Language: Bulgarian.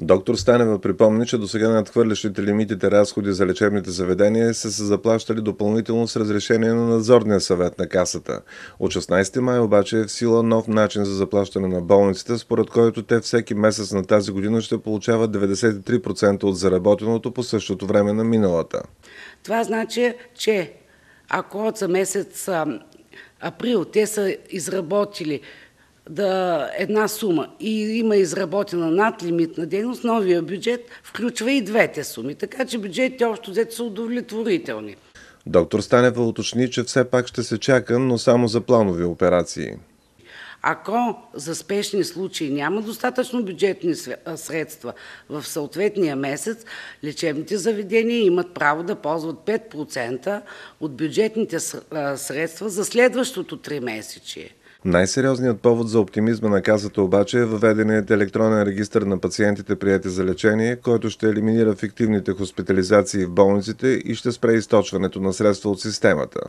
Доктор Станева припомни, че до сега надхвърлящите лимитите разходи за лечебните заведения са се заплащали допълнително с разрешение на надзорния съвет на касата. От 16 май обаче е в сила нов начин за заплащане на болниците, според който те всеки месец на тази година ще получават 93% от заработеното по същото време на миналата. Това значи, че ако за месец април те са изработили да, една сума и има изработена на дейност, новия бюджет включва и двете суми. Така че бюджетите общо взето са удовлетворителни. Доктор Станева уточни, че все пак ще се чака, но само за планови операции. Ако за спешни случаи няма достатъчно бюджетни средства в съответния месец, лечебните заведения имат право да ползват 5% от бюджетните средства за следващото 3 месечие. Най-сериозният повод за оптимизма на казата обаче е въведеният електронен регистр на пациентите прияти за лечение, който ще елиминира фиктивните хоспитализации в болниците и ще спре източването на средства от системата.